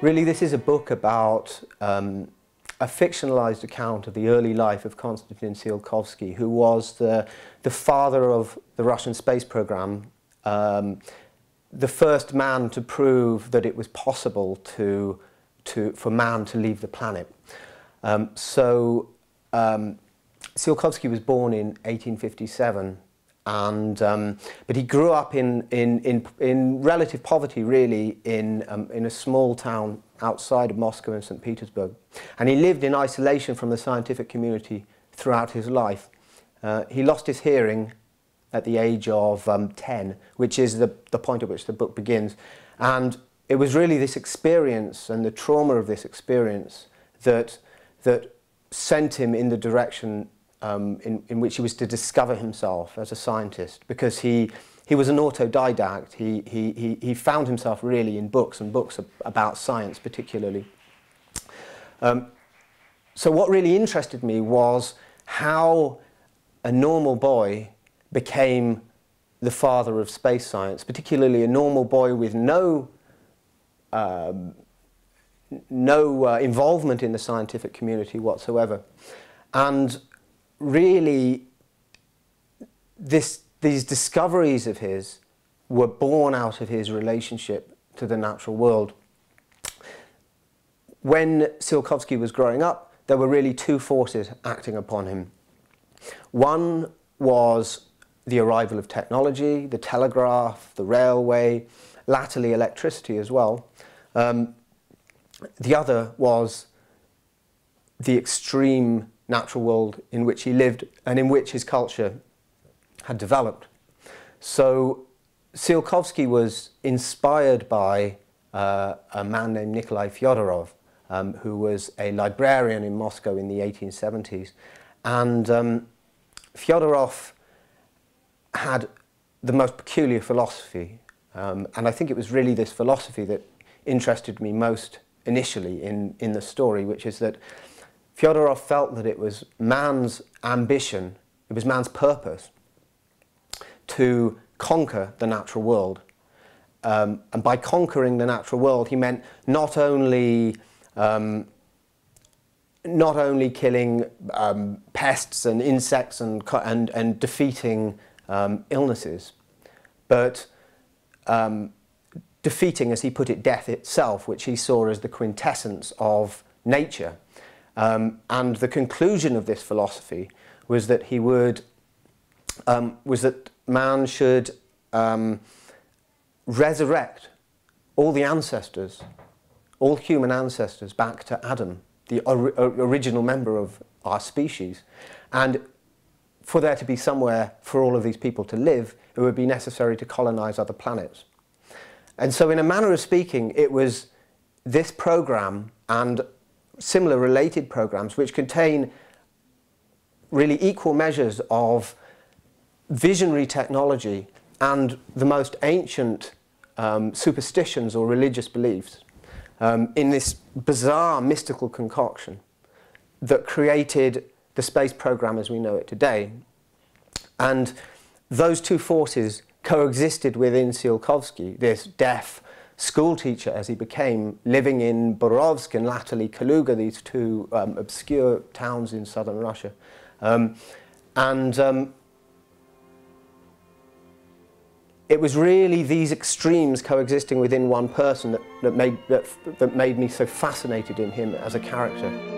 Really, this is a book about um, a fictionalized account of the early life of Konstantin Tsiolkovsky, who was the, the father of the Russian space program, um, the first man to prove that it was possible to, to, for man to leave the planet. Um, so um, Tsiolkovsky was born in 1857 and, um, but he grew up in, in, in, in relative poverty, really, in, um, in a small town outside of Moscow and St. Petersburg. And he lived in isolation from the scientific community throughout his life. Uh, he lost his hearing at the age of um, 10, which is the, the point at which the book begins. And it was really this experience and the trauma of this experience that, that sent him in the direction um, in, in which he was to discover himself as a scientist because he, he was an autodidact. He, he, he, he found himself really in books and books about science particularly. Um, so what really interested me was how a normal boy became the father of space science, particularly a normal boy with no, um, no uh, involvement in the scientific community whatsoever. And really, this, these discoveries of his were born out of his relationship to the natural world. When Tsiolkovsky was growing up, there were really two forces acting upon him. One was the arrival of technology, the telegraph, the railway, latterly electricity as well. Um, the other was the extreme natural world in which he lived and in which his culture had developed. So Tsiolkovsky was inspired by uh, a man named Nikolai Fyodorov, um, who was a librarian in Moscow in the 1870s. And um, Fyodorov had the most peculiar philosophy. Um, and I think it was really this philosophy that interested me most initially in, in the story, which is that Fyodorov felt that it was man's ambition, it was man's purpose to conquer the natural world. Um, and by conquering the natural world, he meant not only um, not only killing um, pests and insects and, and, and defeating um, illnesses, but um, defeating, as he put it, death itself, which he saw as the quintessence of nature. Um, and the conclusion of this philosophy was that he would, um, was that man should um, resurrect all the ancestors, all human ancestors back to Adam, the or original member of our species. And for there to be somewhere for all of these people to live, it would be necessary to colonize other planets. And so in a manner of speaking, it was this program and similar related programs which contain really equal measures of visionary technology and the most ancient um, superstitions or religious beliefs um, in this bizarre mystical concoction that created the space program as we know it today. And those two forces coexisted within Tsiolkovsky, this deaf, School teacher, as he became, living in Borovsk and latterly Kaluga, these two um, obscure towns in southern Russia. Um, and um, it was really these extremes coexisting within one person that, that, made, that, that made me so fascinated in him as a character.